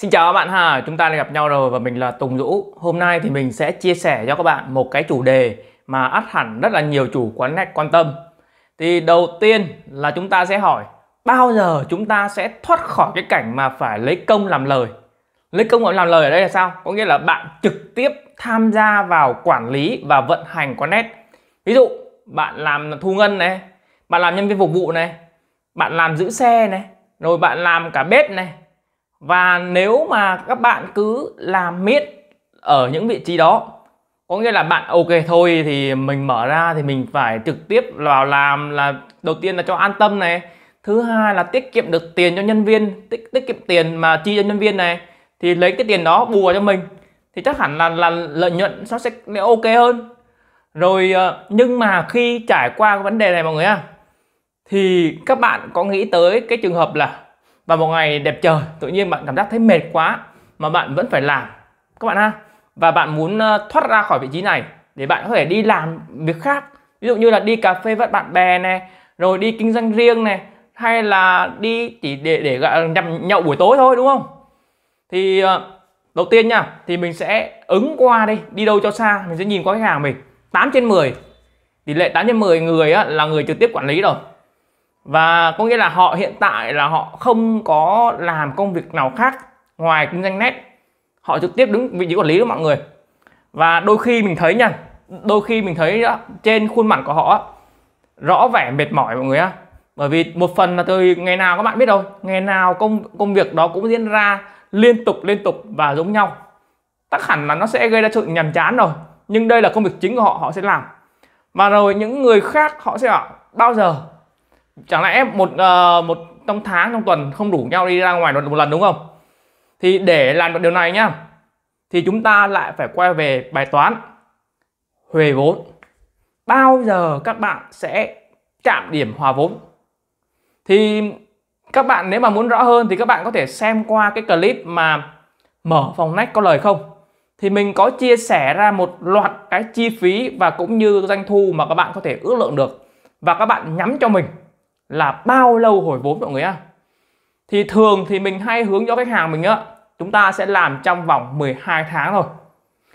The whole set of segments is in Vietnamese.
Xin chào các bạn ha, chúng ta lại gặp nhau rồi và mình là Tùng Dũ Hôm nay thì mình sẽ chia sẻ cho các bạn một cái chủ đề mà ắt hẳn rất là nhiều chủ quán net quan tâm Thì đầu tiên là chúng ta sẽ hỏi Bao giờ chúng ta sẽ thoát khỏi cái cảnh mà phải lấy công làm lời Lấy công làm lời ở đây là sao? Có nghĩa là bạn trực tiếp tham gia vào quản lý và vận hành quán net Ví dụ bạn làm thu ngân này, bạn làm nhân viên phục vụ này, bạn làm giữ xe này, rồi bạn làm cả bếp này và nếu mà các bạn cứ làm miết ở những vị trí đó có nghĩa là bạn ok thôi thì mình mở ra thì mình phải trực tiếp vào làm là đầu tiên là cho an tâm này thứ hai là tiết kiệm được tiền cho nhân viên tiết, tiết kiệm tiền mà chi cho nhân viên này thì lấy cái tiền đó bù vào cho mình thì chắc hẳn là là lợi nhuận nó sẽ ok hơn rồi ờ, nhưng mà khi trải qua cái vấn đề này mọi người ạ thì các bạn có nghĩ tới cái trường hợp là và một ngày đẹp trời tự nhiên bạn cảm giác thấy mệt quá mà bạn vẫn phải làm các bạn ha và bạn muốn ờ, thoát ra khỏi vị trí này để bạn có thể đi làm việc khác ví dụ như là đi cà phê với bạn bè này rồi đi kinh doanh riêng này hay là đi chỉ để để nhằm nhậu buổi tối thôi đúng không thì ờ, đầu tiên nha thì mình sẽ ứng qua đi đi đâu cho xa mình sẽ nhìn qua khách hàng mình 8 trên 10 tỷ lệ 8 trên 10 người á, là người trực tiếp quản lý rồi và có nghĩa là họ hiện tại là họ không có làm công việc nào khác ngoài kinh doanh net họ trực tiếp đứng vị trí quản lý đó mọi người và đôi khi mình thấy nha đôi khi mình thấy đó, trên khuôn mặt của họ rõ vẻ mệt mỏi mọi người á bởi vì một phần là từ ngày nào các bạn biết rồi ngày nào công công việc đó cũng diễn ra liên tục liên tục và giống nhau tắc hẳn là nó sẽ gây ra sự nhàm chán rồi nhưng đây là công việc chính của họ họ sẽ làm và rồi những người khác họ sẽ bảo bao giờ chẳng lẽ một uh, một trong tháng trong tuần không đủ nhau đi ra ngoài một, lần đúng không thì để làm được điều này nhá thì chúng ta lại phải quay về bài toán huề vốn bao giờ các bạn sẽ chạm điểm hòa vốn thì các bạn nếu mà muốn rõ hơn thì các bạn có thể xem qua cái clip mà mở phòng nách có lời không thì mình có chia sẻ ra một loạt cái chi phí và cũng như doanh thu mà các bạn có thể ước lượng được và các bạn nhắm cho mình là bao lâu hồi vốn mọi người ạ thì thường thì mình hay hướng cho khách hàng mình á chúng ta sẽ làm trong vòng 12 tháng thôi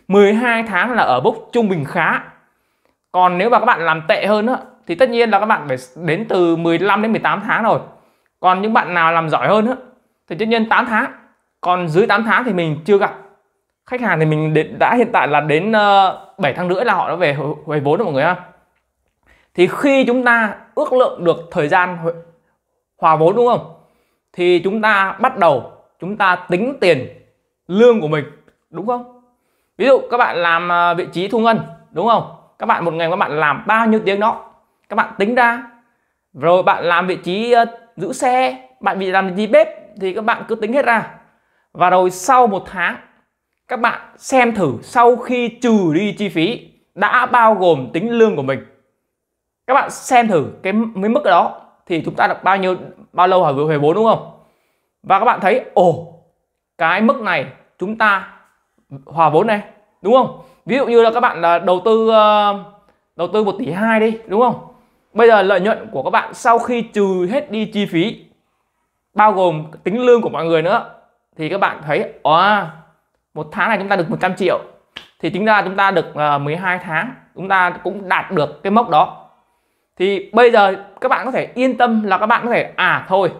12 tháng là ở bốc trung bình khá còn nếu mà các bạn làm tệ hơn á thì tất nhiên là các bạn phải đến từ 15 đến 18 tháng rồi còn những bạn nào làm giỏi hơn á thì tất nhiên 8 tháng còn dưới 8 tháng thì mình chưa gặp khách hàng thì mình đã hiện tại là đến 7 ờ, tháng rưỡi là họ đã về hồi vốn rồi mọi người ha thì khi chúng ta ước lượng được thời gian hòa vốn đúng không thì chúng ta bắt đầu chúng ta tính tiền lương của mình đúng không ví dụ các bạn làm à, vị trí thu ngân đúng không các bạn một ngày các bạn làm bao nhiêu tiếng đó các bạn tính ra rồi bạn làm vị trí à, giữ xe bạn bị làm gì bếp thì các bạn cứ tính hết ra và rồi sau một tháng các bạn xem thử sau khi trừ đi chi phí đã bao gồm tính lương của mình các bạn xem thử cái, mấy mức đó thì chúng ta được bao nhiêu bao lâu hỏi vừa về vốn đúng không và các bạn thấy ồ cái mức này chúng ta hòa vốn này đúng không ví dụ như là các bạn là đầu tư ờ, đầu tư 1 tỷ 2 đi đúng không bây giờ lợi nhuận của các bạn sau khi trừ hết đi chi phí bao gồm tính lương của mọi người nữa thì các bạn thấy à, một tháng này chúng ta được 100 triệu thì tính ra chúng ta được 12 ờ, tháng chúng ta cũng đạt được cái mốc đó thì bây giờ các bạn có thể yên tâm là các bạn có thể à thôi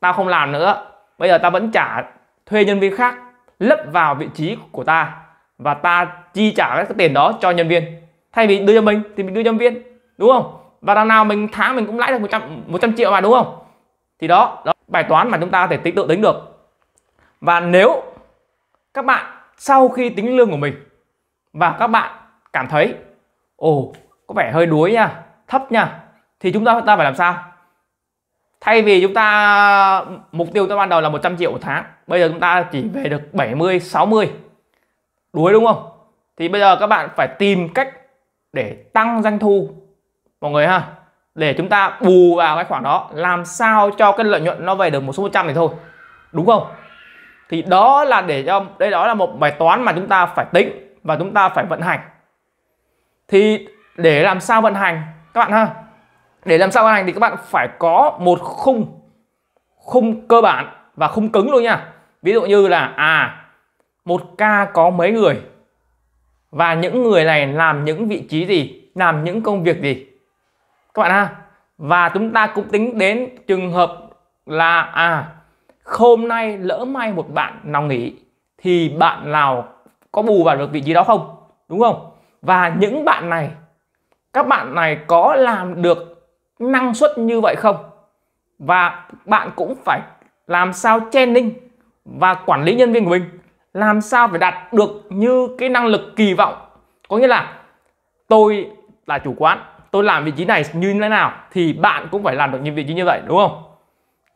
tao không làm nữa bây giờ tao vẫn trả thuê nhân viên khác lấp vào vị trí của ta và ta chi trả các cái tiền đó cho nhân viên thay vì đưa cho mình thì mình đưa nhân viên đúng không và đằng nào mình tháng mình cũng lãi được 100 100 triệu mà đúng không thì đó đó bài toán mà chúng ta có thể tính tự tính được và nếu các bạn sau khi tính lương của mình và các bạn cảm thấy ồ có vẻ hơi đuối nha thấp nha thì chúng ta ta phải làm sao thay vì chúng ta mục tiêu ta ban đầu là 100 triệu một tháng bây giờ chúng ta chỉ về được 70 60 đuối đúng không thì bây giờ các bạn phải tìm cách để tăng doanh thu mọi người ha để chúng ta bù vào cái khoản đó làm sao cho cái lợi nhuận nó về được một số 100 này thôi đúng không thì đó là để cho đây đó là một bài toán mà chúng ta phải tính và chúng ta phải vận hành thì để làm sao vận hành các bạn ha để làm sao ban hành thì các bạn phải có một khung khung cơ bản và khung cứng luôn nha ví dụ như là à một ca có mấy người và những người này làm những vị trí gì làm những công việc gì các bạn ha và chúng ta cũng tính đến trường hợp là à hôm nay lỡ may một bạn nào nghỉ thì bạn nào có bù vào được vị trí đó không đúng không và những bạn này các bạn này có làm được năng suất như vậy không và bạn cũng phải làm sao training và quản lý nhân viên của mình làm sao phải đạt được như cái năng lực kỳ vọng có nghĩa là tôi là chủ quán tôi làm vị trí này như thế nào thì bạn cũng phải làm được những vị trí như vậy đúng không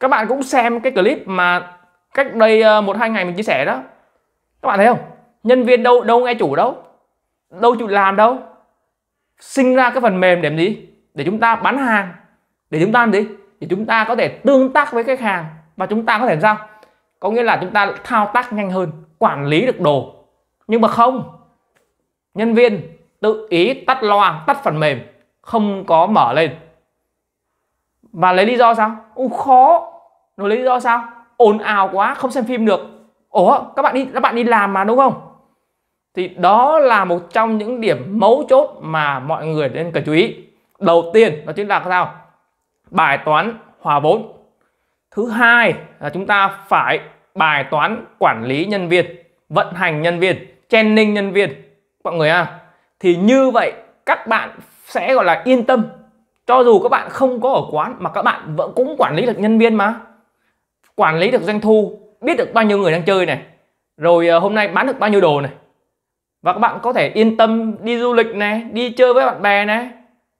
các bạn cũng xem cái clip mà cách đây ờ, một hai ngày mình chia sẻ đó các bạn thấy không nhân viên đâu đâu nghe chủ đâu đâu chịu làm đâu sinh ra cái phần mềm để làm gì để chúng ta bán hàng để chúng ta làm gì để chúng ta có thể tương tác với khách hàng và chúng ta có thể sao có nghĩa là chúng ta thao tác nhanh hơn quản lý được đồ nhưng mà không nhân viên tự ý tắt loa tắt phần mềm không có mở lên và lấy lý do sao Ô, khó nó lấy lý do sao ồn ào quá không xem phim được ủa các bạn đi các bạn đi làm mà đúng không thì đó là một trong những điểm mấu chốt mà mọi người nên cần chú ý đầu tiên đó chính là sao bài toán hòa vốn thứ hai là chúng ta phải bài toán quản lý nhân viên vận hành nhân viên training nhân viên mọi người à thì như vậy các bạn sẽ gọi là yên tâm cho dù các bạn không có ở quán mà các bạn vẫn cũng quản lý được nhân viên mà quản lý được doanh thu biết được bao nhiêu người đang chơi này rồi ờ, hôm nay bán được bao nhiêu đồ này và các bạn có thể yên tâm đi du lịch này đi chơi với bạn bè này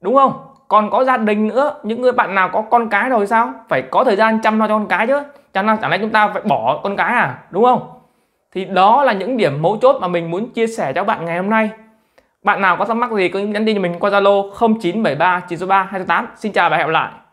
đúng không còn có gia đình nữa những người bạn nào có con cái rồi sao phải có thời gian chăm lo cho con cái chứ chẳng là chẳng lẽ chúng ta phải bỏ con cái à đúng không thì đó là những điểm mấu chốt mà mình muốn chia sẻ cho các bạn ngày hôm nay bạn nào có thắc mắc gì cứ nhắn tin cho mình qua zalo 0973 963 268 xin chào và hẹn gặp lại